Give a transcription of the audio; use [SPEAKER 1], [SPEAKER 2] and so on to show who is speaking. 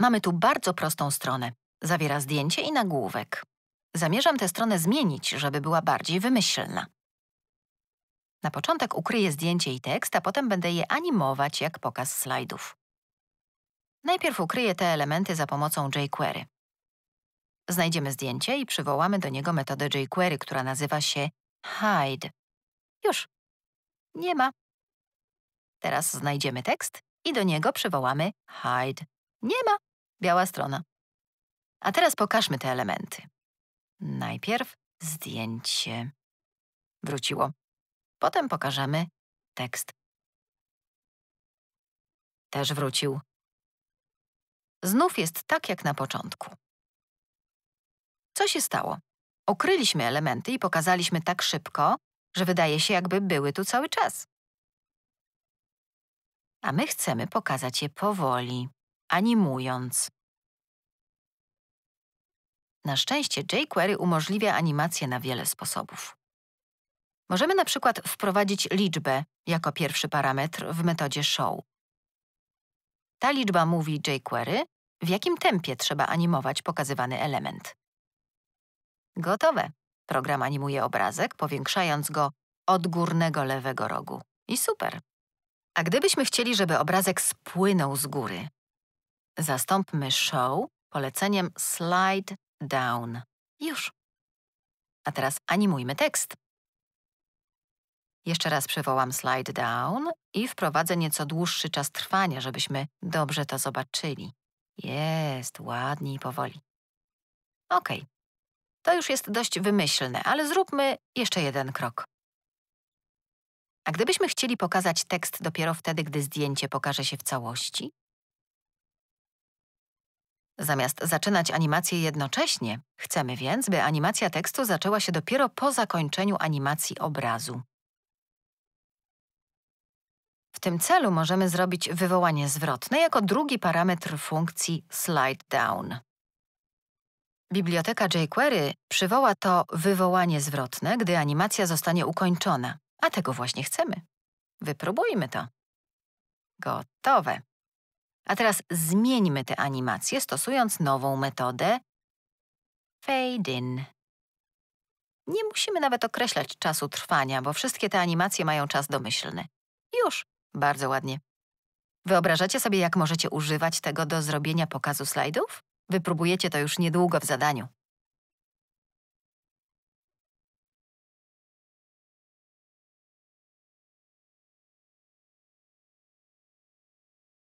[SPEAKER 1] Mamy tu bardzo prostą stronę. Zawiera zdjęcie i nagłówek. Zamierzam tę stronę zmienić, żeby była bardziej wymyślna. Na początek ukryję zdjęcie i tekst, a potem będę je animować jak pokaz slajdów. Najpierw ukryję te elementy za pomocą jQuery. Znajdziemy zdjęcie i przywołamy do niego metodę jQuery, która nazywa się hide. Już. Nie ma. Teraz znajdziemy tekst i do niego przywołamy hide. Nie ma biała strona. A teraz pokażmy te elementy. Najpierw zdjęcie. Wróciło. Potem pokażemy tekst. Też wrócił. Znów jest tak jak na początku. Co się stało? Okryliśmy elementy i pokazaliśmy tak szybko, że wydaje się, jakby były tu cały czas. A my chcemy pokazać je powoli animując. Na szczęście jQuery umożliwia animację na wiele sposobów. Możemy na przykład wprowadzić liczbę jako pierwszy parametr w metodzie show. Ta liczba mówi jQuery, w jakim tempie trzeba animować pokazywany element. Gotowe. Program animuje obrazek, powiększając go od górnego lewego rogu. I super. A gdybyśmy chcieli, żeby obrazek spłynął z góry, Zastąpmy show poleceniem slide down. Już. A teraz animujmy tekst. Jeszcze raz przywołam slide down i wprowadzę nieco dłuższy czas trwania, żebyśmy dobrze to zobaczyli. Jest, ładnie i powoli. OK. To już jest dość wymyślne, ale zróbmy jeszcze jeden krok. A gdybyśmy chcieli pokazać tekst dopiero wtedy, gdy zdjęcie pokaże się w całości, Zamiast zaczynać animację jednocześnie, chcemy więc, by animacja tekstu zaczęła się dopiero po zakończeniu animacji obrazu. W tym celu możemy zrobić wywołanie zwrotne jako drugi parametr funkcji slide down. Biblioteka jQuery przywoła to wywołanie zwrotne, gdy animacja zostanie ukończona, a tego właśnie chcemy. Wypróbujmy to. Gotowe. A teraz zmieńmy te animacje stosując nową metodę fade in. Nie musimy nawet określać czasu trwania, bo wszystkie te animacje mają czas domyślny. Już, bardzo ładnie. Wyobrażacie sobie, jak możecie używać tego do zrobienia pokazu slajdów? Wypróbujecie to już niedługo w zadaniu.